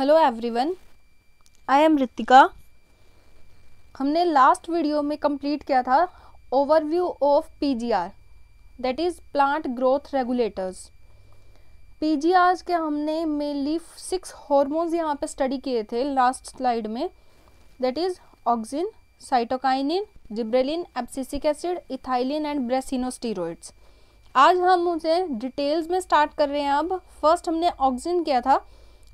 hello everyone I am Ritika हमने last video में complete किया था overview of PGR that is plant growth regulators PGRs के हमने मेनली सिक्स हॉर्मोन्स यहाँ पे स्टडी किए थे लास्ट स्लाइड में that is auxin cytokinin gibberellin abscisic acid ethylene and brassinosteroids आज हम उसे डिटेल्स में स्टार्ट कर रहे हैं अब फर्स्ट हमने ऑक्सिन किया था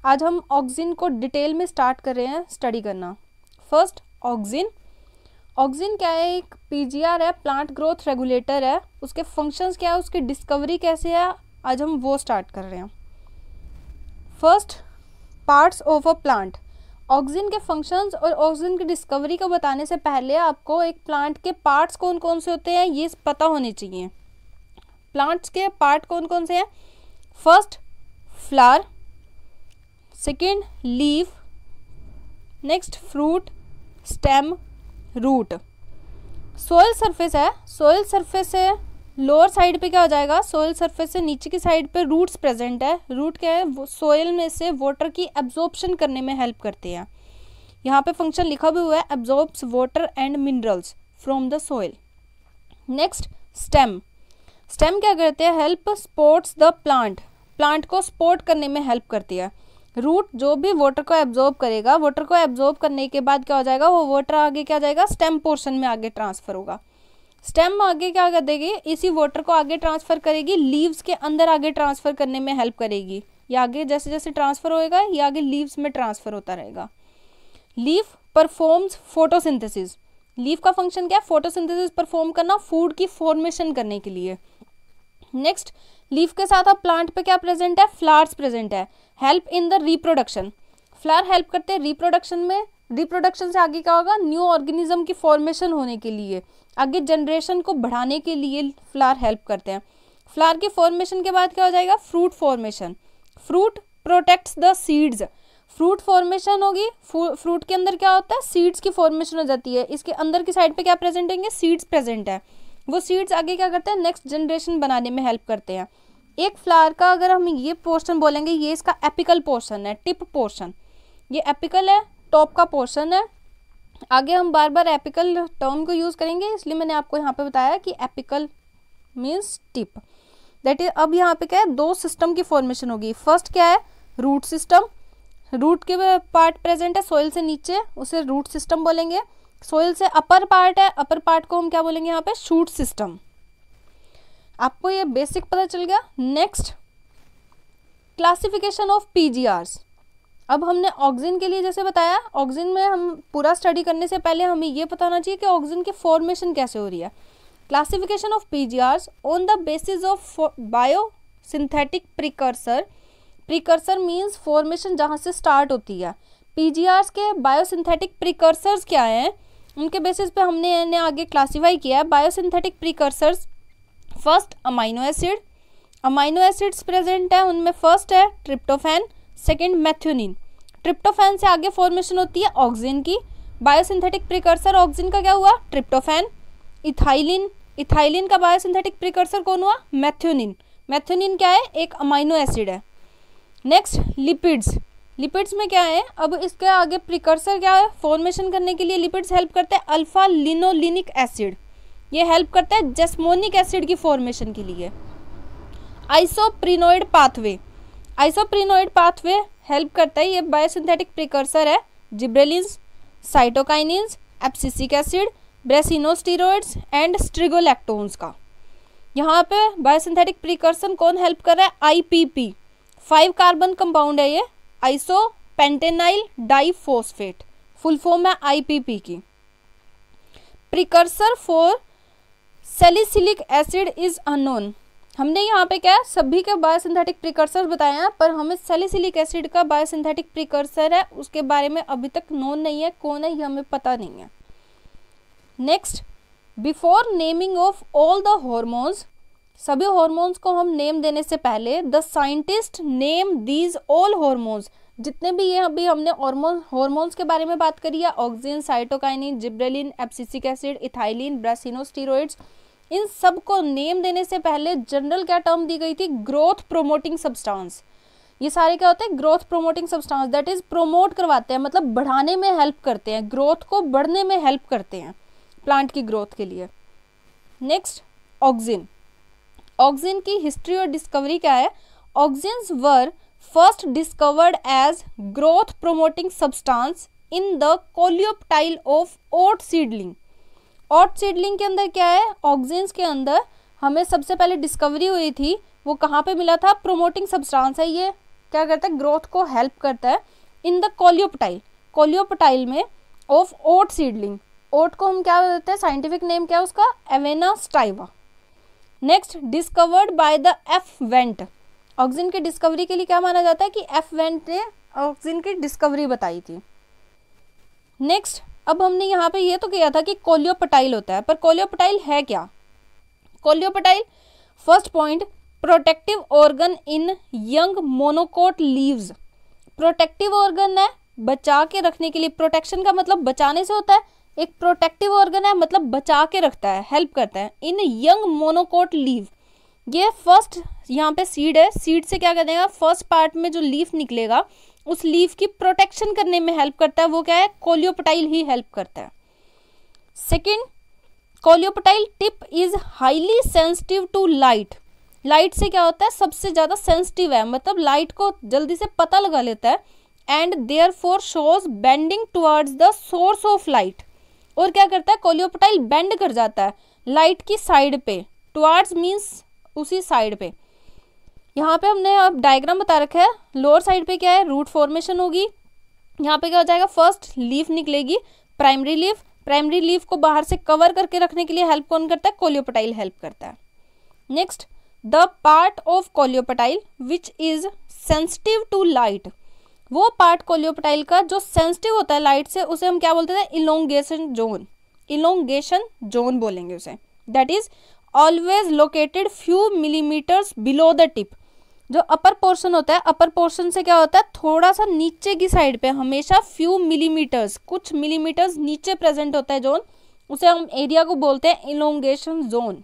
आज हम ऑक्सिन को डिटेल में स्टार्ट कर रहे हैं स्टडी करना फर्स्ट ऑक्सिन ऑक्सिन क्या है एक पीजीआर है प्लांट ग्रोथ रेगुलेटर है उसके फंक्शंस क्या है उसकी डिस्कवरी कैसे है आज हम वो स्टार्ट कर रहे हैं first parts of a plant oxygen के फंक्शंस और ऑक्सीजन की डिस्कवरी को बताने से पहले आपको एक प्लांट के पार्ट्स कौन कौन से होते हैं ये पता होने चाहिए प्लांट्स के पार्ट कौन कौन से हैं first flower second leaf next fruit stem root soil surface है सोयल सरफेस से लोअर साइड पे क्या हो जाएगा सोयल सरफेस से नीचे की साइड पे रूट्स प्रेजेंट है रूट क्या है सोयल में से वाटर की एब्जॉर्बशन करने में हेल्प करते हैं यहाँ पे फंक्शन लिखा भी हुआ है absorbs water and minerals from the soil next stem stem क्या करते हैं help supports the plant plant को स्पोर्ट करने में हेल्प करती है रूट जो भी वाटर को एब्जॉर्ब करेगा वाटर को एब्जॉर्ब करने के बाद क्या हो जाएगा वो वाटर आगे क्या जाएगा स्टेम पोर्शन में आगे ट्रांसफर होगा स्टेम आगे क्या कर देगी इसी वाटर को आगे ट्रांसफर करेगी लीव्स के अंदर आगे ट्रांसफर करने में हेल्प करेगी ये आगे जैसे जैसे ट्रांसफर होएगा ये आगे लीव्स में ट्रांसफर होता रहेगा लीव परफॉर्म्स फोटोसिंथेसिस लीफ का फंक्शन क्या है फोटोसिंथेसिस परफॉर्म करना फूड की फॉर्मेशन करने के लिए नेक्स्ट लीफ के साथ आप प्लांट पे क्या प्रेजेंट है फ्लावर्स प्रेजेंट है help in the reproduction flower help करते हैं रिप्रोडक्शन में रिप्रोडक्शन से आगे क्या होगा न्यू ऑर्गेनिज्म की फॉर्मेशन होने के लिए आगे जनरेशन को बढ़ाने के लिए फ्लावर हेल्प करते हैं फ्लावर के फॉर्मेशन के बाद क्या हो जाएगा fruit formation fruit protect the seeds fruit formation होगी फ्रूट के अंदर क्या होता है सीड्स की फॉर्मेशन हो जाती है इसके अंदर की साइड पे क्या प्रेजेंट होंगे सीड्स प्रेजेंट है वो सीड्स आगे क्या करते हैं नेक्स्ट जनरेशन बनाने में हेल्प करते हैं एक फ्लावर का अगर हम ये पोर्शन बोलेंगे ये इसका एपिकल पोर्शन है टिप पोर्शन ये एपिकल है टॉप का पोर्शन है आगे हम बार बार एपिकल टर्म को यूज़ करेंगे इसलिए मैंने आपको यहाँ पे बताया कि apical means tip that is अब यहाँ पे क्या है दो सिस्टम की फॉर्मेशन होगी फर्स्ट क्या है रूट सिस्टम रूट के पार्ट प्रेजेंट है सॉइल से नीचे उसे रूट सिस्टम बोलेंगे सोइल से अपर पार्ट है अपर पार्ट को हम क्या बोलेंगे यहाँ पे शूट सिस्टम आपको ये बेसिक पता चल गया नेक्स्ट क्लासिफिकेशन ऑफ पीजीआरस अब हमने ऑक्सीजन के लिए जैसे बताया ऑक्सीजन में हम पूरा स्टडी करने से पहले हमें ये पता होना चाहिए कि ऑक्सीजन की फॉर्मेशन कैसे हो रही है classification of PGRs on the basis of biosynthetic precursor precursor means formation जहाँ से स्टार्ट होती है पीजीआरस के बायोसिंथेटिक प्रिकर्सर्स क्या हैं उनके बेसिस पे हमने इन्हें आगे क्लासीफाई किया है biosynthetic precursors first amino acid amino acids present है उनमें फर्स्ट है ट्रिप्टोफेन सेकेंड मैथ्यूनिन ट्रिप्टोफेन से आगे फॉर्मेशन होती है ऑक्सीजन की बायोसिंथेटिक प्रिकर्सर ऑक्सीजन का क्या हुआ ट्रिप्टोफेन इथाइलिन इथाइलिन का बायोसिंथेटिक प्रिकर्सर कौन हुआ मैथ्यूनिन मैथ्यूनिन क्या है एक अमाइनो एसिड है नेक्स्ट लिपिड्स लिपिड्स में क्या है अब इसके आगे प्रिकर्सर क्या है फॉर्मेशन करने के लिए लिपिड्स हेल्प करते हैं अल्फा लिनोलिनिक एसिड ये हेल्प करता है जेस्मोनिक एसिड की फॉर्मेशन के लिए isoprenoid pathway isoprenoid pathway help करता है ये बायोसिंथेटिक प्रिकर्सर है gibberellin cytokinin abscisic acid brassinosteroids and strigolactones का यहाँ पे बायोसिंथेटिक प्रिकर्सन कौन हेल्प कर रहा है आई फाइव कार्बन कंपाउंड है ये isopentenyl diphosphate full form है आईपीपी की precursor for salicylic acid is unknown हमने यहाँ पे क्या सभी के बायोसिंथेटिक प्रिकर्सर बताए हैं पर हमें सेलिसिलिक एसिड का बायोसिंथेटिक प्रिकर्सर है उसके बारे में अभी तक नोन नहीं है कौन है ये हमें पता नहीं है next before naming of all the hormones सभी हॉर्मोन्स को हम नेम देने से पहले the scientist name these all hormones जितने भी ये अभी हमने हॉर्मोन हॉर्मोन्स के बारे में बात करी है oxygen cytokinin gibberellin abscisic acid ethylene brassinosteroids इन सब को नेम देने से पहले जनरल क्या टर्म दी गई थी ग्रोथ प्रोमोटिंग सब्सटेंस ये सारे क्या होते हैं growth promoting substance that is promote करवाते हैं मतलब बढ़ाने में हेल्प करते हैं ग्रोथ को बढ़ने में हेल्प करते हैं प्लांट की ग्रोथ के लिए नेक्स्ट ऑक्सीजन ऑक्सीजन की हिस्ट्री और डिस्कवरी क्या है oxygen were first discovered as growth promoting substance in the coleoptile of oat seedling oat seedling के अंदर क्या है ऑक्सीजन के अंदर हमें सबसे पहले डिस्कवरी हुई थी वो कहाँ पे मिला था प्रोमोटिंग सब्सटेंस है ये क्या करता है ग्रोथ को हेल्प करता है इन द कोलियोपटाइल कोलियोपटाइल में ऑफ ओट सीडलिंग ओट को हम क्या बोलते हैं साइंटिफिक नेम क्या है उसका Avena sativa next discovered by the F Went oxygen की डिस्कवरी के लिए क्या माना जाता है कि एफ वेंट ने ऑक्सीजन की डिस्कवरी बताई थी नेक्स्ट अब हमने यहाँ पे ये तो किया था कि कोलियोपटाइल होता है पर कोलियोपटाइल है क्या coleoptile first point protective organ in young monocot leaves protective organ है बचा के रखने के लिए प्रोटेक्शन का मतलब बचाने से होता है एक प्रोटेक्टिव ऑर्गन है मतलब बचा के रखता है हेल्प करता है इन यंग मोनोकोट लीव ये फर्स्ट यहाँ पे सीड है सीड से क्या कर देगा फर्स्ट पार्ट में जो लीफ निकलेगा उस लीफ की प्रोटेक्शन करने में हेल्प करता है वो क्या है कोलियोपटाइल ही हेल्प करता है second coleoptile tip is highly sensitive to light light से क्या होता है सबसे ज़्यादा सेंसिटिव है मतलब लाइट को जल्दी से पता लगा लेता है and therefore shows bending towards the source of light और क्या करता है कोलियोपटाइल बेंड कर जाता है लाइट की साइड पे टुआर्ड्स मीन्स उसी साइड पे यहाँ पे हमने अब डायग्राम बता रखा है लोअर साइड पे क्या है रूट फॉर्मेशन होगी यहाँ पे क्या हो जाएगा फर्स्ट लीफ निकलेगी प्राइमरी लीफ प्राइमरी लीफ को बाहर से कवर करके रखने के लिए हेल्प कौन करता है कोलियोपटाइल हेल्प करता है next the part of coleoptile which is sensitive to light वो पार्ट कोलियोपटाइल का जो सेंसिटिव होता है लाइट से उसे हम क्या बोलते थे इलोंगेशन जोन इलोंगेशन जोन बोलेंगे उसे that is always located few millimetres below the tip जो अपर पोर्शन होता है अपर पोर्शन से क्या होता है थोड़ा सा नीचे की साइड पे हमेशा फ्यू मिलीमीटर्स कुछ मिलीमीटर्स नीचे प्रेजेंट होता है जोन उसे हम एरिया को बोलते हैं इलोंगेशन जोन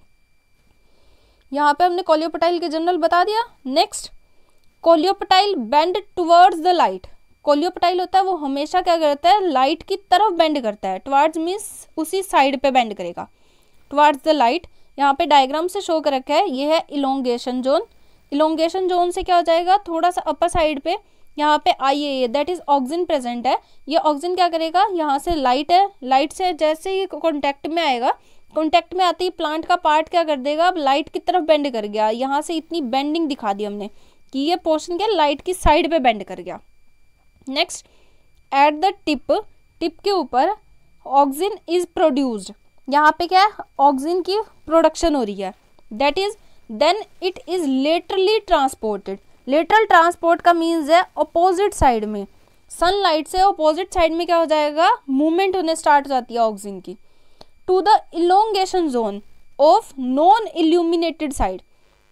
यहाँ पे हमने कॉलियोपटाइल के जनरल बता दिया next coleoptile bend towards the light coleoptile होता है वो हमेशा क्या करता है लाइट की तरफ बेंड करता है टुवार्ड्स मीन्स उसी साइड पे बेंड करेगा टुवार्ड्स द लाइट यहाँ पे डायग्राम से शो कर रखा है ये है इलोंगेशन जोन इलोंगेशन जोन से क्या हो जाएगा थोड़ा सा अपर साइड पे यहाँ पे I A that is oxygen present है ये ऑक्सीजन क्या करेगा यहाँ से लाइट है लाइट से जैसे ही कॉन्टैक्ट में आएगा कॉन्टैक्ट में आते ही प्लांट का पार्ट क्या कर देगा अब लाइट की तरफ बेंड कर गया यहाँ से इतनी बेंडिंग दिखा दी हमने कि ये पोर्शन क्या लाइट की साइड पे बेंड कर गया next at the tip tip के ऊपर ऑक्सीजन इज प्रोड्यूस्ड यहाँ पे क्या है ऑक्सीजन की प्रोडक्शन हो रही है that is then it is laterally transported lateral transport का मीन्स है अपोजिट साइड में सनलाइट से अपोजिट साइड में क्या हो जाएगा मूवमेंट होने स्टार्ट हो जाती है ऑक्सीजन की to the elongation zone of non illuminated side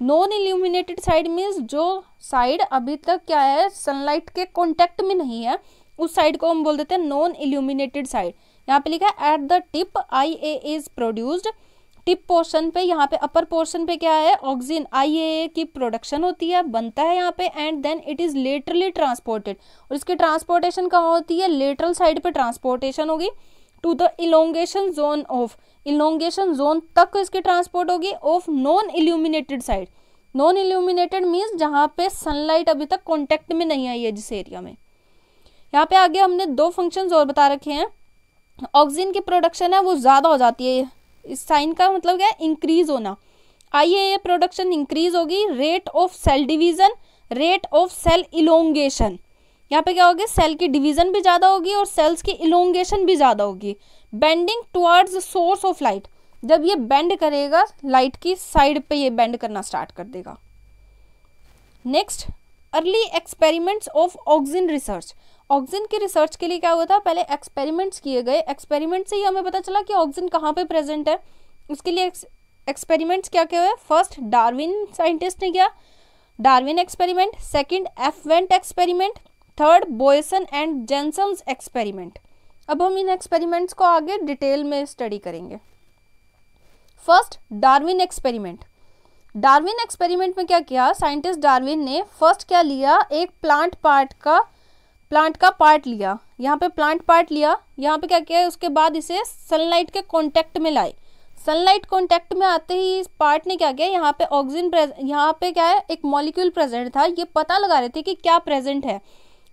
non illuminated side means जो साइड अभी तक क्या है सनलाइट के कॉन्टेक्ट में नहीं है उस साइड को हम बोल देते हैं नॉन इल्यूमिनेटेड साइड यहाँ पे लिखा है at the tip I A is produced tip portion पे यहाँ पे अपर पोर्शन पे क्या है ऑक्सीजन आई ए की प्रोडक्शन होती है बनता है यहाँ पे and then it is laterally transported और इसकी ट्रांसपोर्टेशन कहाँ होती है लेटरल साइड पे ट्रांसपोर्टेशन होगी to the elongation zone of elongation zone तक इसकी ट्रांसपोर्ट होगी of non illuminated side non illuminated means जहाँ पे सनलाइट अभी तक कॉन्टेक्ट में नहीं आई है जिस एरिया में यहाँ पे आगे हमने दो फंक्शन और बता रखे हैं ऑक्सीजन की प्रोडक्शन है वो ज़्यादा हो जाती है इस साइन का मतलब क्या है इंक्रीज होना आइए ये प्रोडक्शन इंक्रीज होगी rate of cell division rate of cell elongation यहाँ पे क्या होगी सेल की डिवीजन भी ज़्यादा होगी और सेल्स की इलोंगेशन भी ज़्यादा होगी bending towards source of light जब ये बेंड करेगा लाइट की साइड पे ये बेंड करना स्टार्ट कर देगा next early experiments of oxygen research oxygen के रिसर्च के लिए क्या हुआ था पहले एक्सपेरिमेंट्स किए गए एक्सपेरिमेंट से ही हमें पता चला कि ऑक्सीजन कहाँ पे प्रेजेंट है उसके लिए एक्सपेरिमेंट्स क्या क्या हुए फर्स्ट डार्विन साइंटिस्ट ने किया Darwin experiment second F Went experiment third Boysen and Jensen experiment अब हम इन एक्सपेरिमेंट्स को आगे डिटेल में स्टडी करेंगे first Darwin experiment Darwin experiment में क्या किया साइंटिस्ट डार्विन ने फर्स्ट क्या लिया एक प्लांट पार्ट का प्लांट का पार्ट लिया यहाँ पे प्लांट पार्ट लिया यहाँ पे क्या किया उसके बाद इसे सनलाइट के कॉन्टैक्ट में लाए सनलाइट कॉन्टैक्ट में आते ही इस पार्ट ने क्या किया यहाँ पे ऑक्सीजन यहाँ पे क्या है एक मॉलिक्यूल प्रेजेंट था ये पता लगा रहे थे कि क्या प्रेजेंट है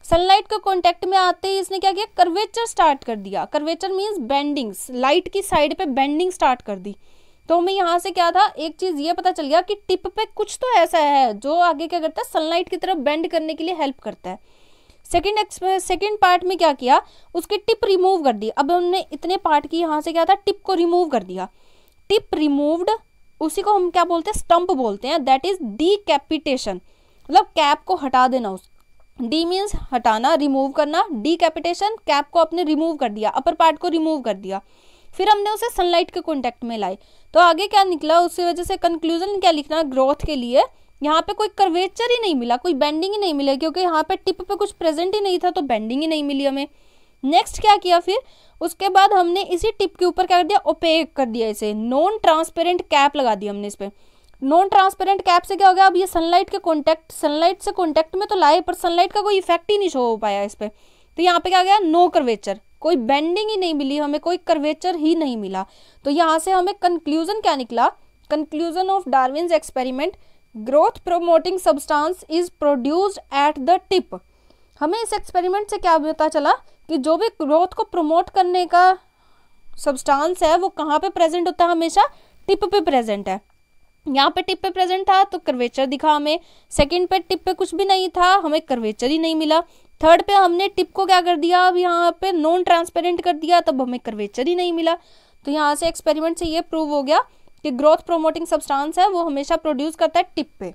सनलाइट का कॉन्टेक्ट में आते ही इसने क्या किया कर्वेचर स्टार्ट कर दिया कर्वेचर मीन्स बेंडिंग्स लाइट की साइड पे बेंडिंग स्टार्ट कर दी तो हमें यहाँ से क्या था एक चीज़ ये पता चल गया कि टिप पे कुछ तो ऐसा है जो आगे क्या करता है सनलाइट की तरफ बेंड करने के लिए हेल्प करता है सेकेंड सेकेंड पार्ट में क्या किया उसकी टिप रिमूव कर दी अब हमने इतने पार्ट की यहाँ से क्या था टिप को रिमूव कर दिया टिप रिमूव्ड उसी को हम क्या बोलते हैं स्टंप बोलते हैं दैट इज डी कैपिटेशन मतलब कैप को हटा देना उस डी मीन्स हटाना रिमूव करना डी कैपिटेशन कैप को आपने रिमूव कर दिया अपर पार्ट को रिमूव कर दिया फिर हमने उसे सनलाइट के कॉन्टेक्ट में लाए तो आगे क्या निकला उसकी वजह से कंक्लूजन क्या लिखना ग्रोथ के लिए यहाँ पे कोई कर्वेचर ही नहीं मिला कोई बेंडिंग ही नहीं मिला क्योंकि यहाँ पे टिप पे कुछ प्रेजेंट ही नहीं था तो बेंडिंग ही नहीं मिली हमें नेक्स्ट क्या किया फिर उसके बाद हमने इसी टिप के ऊपर क्या कर दिया ओपेक कर दिया इसे नॉन ट्रांसपेरेंट कैप लगा दी हमने इस पर नॉन ट्रांसपेरेंट कैप से क्या हो गया अब ये सनलाइट के कॉन्टैक्ट सनलाइट से कॉन्टैक्ट में तो लाए पर सनलाइट का कोई इफेक्ट ही नहीं शो हो पाया इस पर तो यहाँ पे क्या गया नो करवेचर कोई बेंडिंग ही नहीं मिली हमें कोई करवेचर ही नहीं मिला तो यहाँ से हमें कंक्लूजन क्या निकला conclusion of Darwin experiment growth promoting substance is produced at the tip हमें इस एक्सपेरिमेंट से क्या पता चला कि जो भी ग्रोथ को प्रमोट करने का सब्सटांस है वो कहाँ पे प्रेजेंट होता है हमेशा टिप पे प्रेजेंट है यहाँ पे टिप पे प्रेजेंट था तो कर्वेचर दिखा हमें सेकंड पे टिप पे कुछ भी नहीं था हमें कर्वेचर ही नहीं मिला थर्ड पे हमने टिप को क्या कर दिया अब यहाँ पे नॉन ट्रांसपेरेंट कर दिया तब हमें कर्वेचर ही नहीं मिला तो यहाँ से एक्सपेरिमेंट से ये प्रूव हो गया कि ग्रोथ प्रोमोटिंग सब्सटांस है वो हमेशा प्रोड्यूस करता है टिप पे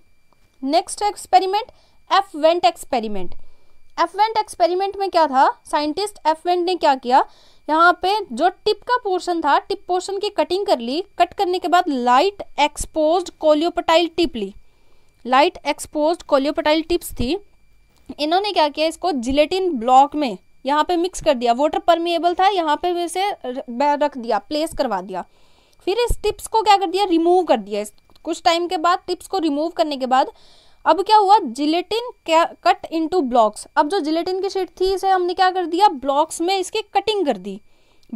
next experiment F Went experiment F Went experiment में क्या था साइंटिस्ट एफवेंट ने क्या किया यहाँ पे जो टिप का पोर्शन था टिप पोर्शन की कटिंग कर ली कट करने के बाद लाइट एक्सपोज कोलियोपटाइल टिप ली लाइट एक्सपोज कोलियोपटाइल टिप्स थी इन्होंने क्या किया इसको जिलेटिन ब्लॉक में यहाँ पे मिक्स कर दिया वाटर परमिएबल था यहाँ पे इसे रख दिया प्लेस करवा दिया फिर इस टिप्स को क्या कर दिया रिमूव कर दिया कुछ टाइम के बाद टिप्स को रिमूव करने के बाद अब क्या हुआ जिलेटिन कट इनटू ब्लॉक्स अब जो जिलेटिन की शीट थी इसे हमने क्या कर दिया ब्लॉक्स में इसकी कटिंग कर दी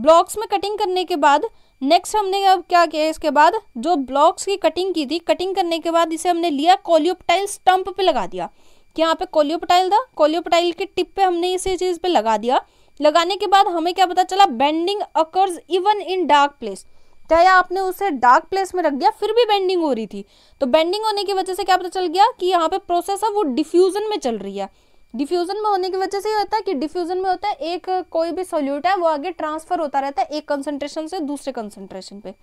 ब्लॉक्स में कटिंग करने के बाद नेक्स्ट हमने अब क्या किया इसके बाद जो ब्लॉक्स की कटिंग की थी कटिंग करने के बाद इसे हमने लिया कोलियोपटाइल स्टंप पे लगा दिया कि यहाँ पे कोलियोपटाइल था कोलियोपटाइल के टिप पे हमने इसी चीज़ पे लगा दिया लगाने के बाद हमें क्या पता चला bending occurs even in dark place चाहे आपने उसे डार्क प्लेस में रख दिया फिर भी बेंडिंग हो रही थी तो बेंडिंग होने की वजह से क्या पता चल गया कि यहाँ पे प्रोसेस है वो डिफ्यूजन में चल रही है डिफ्यूजन में होने की वजह से ये होता है कि डिफ्यूजन में होता है एक कोई भी सोल्यूट है वो आगे ट्रांसफर होता रहता है एक कंसनट्रेशन से दूसरे कंसनट्रेशन पे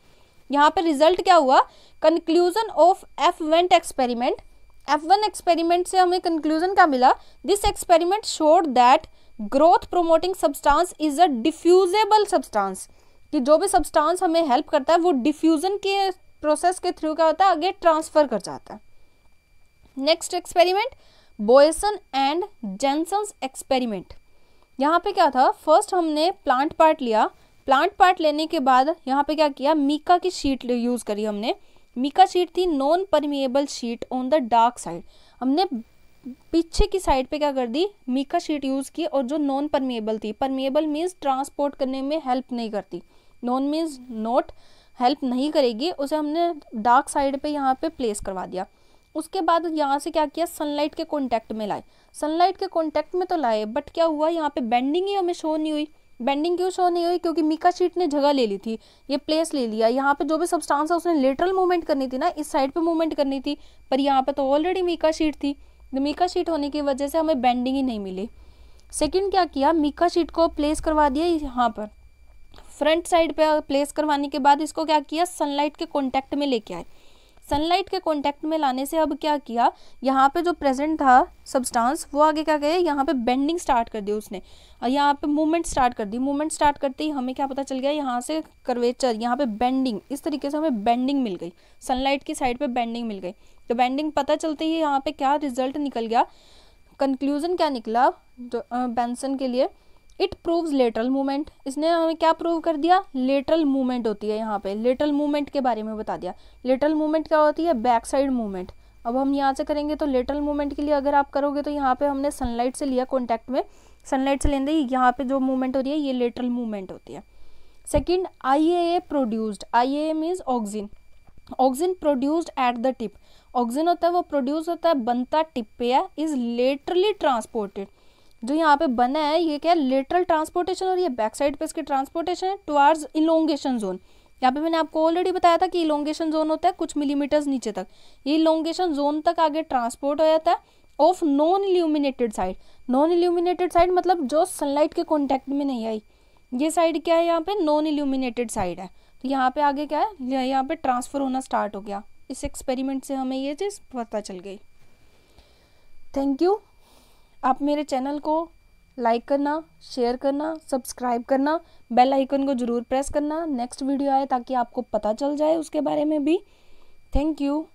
यहाँ पे रिजल्ट क्या हुआ conclusion of F Went experiment F Went experiment से हमें कंक्लूजन क्या मिला this experiment showed that growth promoting substance is a diffusible substance कि जो भी सब्सटेंस हमें हेल्प करता है वो डिफ्यूज़न के प्रोसेस के थ्रू क्या होता है आगे ट्रांसफ़र कर जाता है next experiment Boysen and Jensen experiment यहाँ पे क्या था फर्स्ट हमने प्लांट पार्ट लिया प्लांट पार्ट लेने के बाद यहाँ पे क्या किया मीका की शीट यूज़ करी हमने मीका शीट थी non permeable sheet on the dark side हमने पीछे की साइड पे क्या कर दी मीका शीट यूज़ की और जो नॉन परमिएबल थी परमिएबल मीन्स ट्रांसपोर्ट करने में हेल्प नहीं करती नॉन मीन्स नोट हेल्प नहीं करेगी उसे हमने डार्क साइड पे यहाँ पे प्लेस करवा दिया उसके बाद यहाँ से क्या किया सनलाइट के कॉन्टैक्ट में लाए सनलाइट के कॉन्टैक्ट में तो लाए बट क्या हुआ यहाँ पे बेंडिंग ही हमें शो नहीं हुई बेंडिंग क्यों शो नहीं हुई क्योंकि मीका शीट ने जगह ले ली थी ये प्लेस ले लिया यहाँ पे जो भी सब्सटेंस है उसने लेटरल मूवमेंट करनी थी ना इस साइड पे मूवमेंट करनी थी पर यहाँ पे तो ऑलरेडी मीका शीट थी मीका तो शीट होने की वजह से हमें बेंडिंग ही नहीं मिली सेकेंड क्या किया मीका शीट को प्लेस करवा दिया यहाँ पर फ्रंट साइड पे प्लेस करवाने के बाद इसको क्या किया सनलाइट के कॉन्टैक्ट में लेके आए सनलाइट के कॉन्टैक्ट में लाने से अब क्या किया यहाँ पे जो प्रेजेंट था सब्सटेंस वो आगे क्या गया यहाँ पे बेंडिंग स्टार्ट कर दी उसने और यहाँ पे मूवमेंट स्टार्ट कर दी मूवमेंट स्टार्ट करते ही हमें क्या पता चल गया यहाँ से करवेचर यहाँ पे बेंडिंग इस तरीके से हमें बेंडिंग मिल गई सनलाइट की साइड पर बेंडिंग मिल गई तो बेंडिंग पता चलते ही यहाँ पर क्या रिजल्ट निकल गया कंक्लूजन क्या निकला बेंसन के लिए इट प्रूव्स लेटरल मूवमेंट इसने हमें क्या प्रूव कर दिया लेटरल मूवमेंट होती है यहाँ पे लेटरल मूवमेंट के बारे में बता दिया लेटरल मूवमेंट क्या होती है बैक साइड मूवमेंट अब हम यहाँ से करेंगे तो लेटरल मूवमेंट के लिए अगर आप करोगे तो यहाँ पे हमने सनलाइट से लिया कॉन्टैक्ट में सनलाइट से लेंदे यहाँ पे जो मूवमेंट हो रही है ये लेटरल मूवमेंट होती है second I A produced I A means oxygen oxygen produced at the tip oxygen होता है वो प्रोड्यूस होता है बनता टिप पे है इज लेटरली ट्रांसपोर्टेड जो यहाँ पे बना है ये क्या है लेटरल ट्रांसपोर्टेशन और ये बैक साइड पे इसकी ट्रांसपोर्टेशन है टुवार्ड्स इलोंगेशन जोन यहाँ पे मैंने आपको ऑलरेडी बताया था कि इलोंगेशन जोन होता है कुछ मिलीमीटर्स नीचे तक ये इलोंगेशन जोन तक आगे ट्रांसपोर्ट हो जाता है of non illuminated side non illuminated side मतलब जो सनलाइट के कॉन्टेक्ट में नहीं आई ये साइड क्या है यहाँ पे नॉन इल्यूमिनेटेड साइड है तो यहाँ पे आगे क्या है यहाँ पे ट्रांसफर होना स्टार्ट हो गया इस एक्सपेरिमेंट से हमें ये चीज़ पता चल गई थैंक यू आप मेरे चैनल को लाइक करना शेयर करना सब्सक्राइब करना बेल आइकन को ज़रूर प्रेस करना नेक्स्ट वीडियो आए ताकि आपको पता चल जाए उसके बारे में भी थैंक यू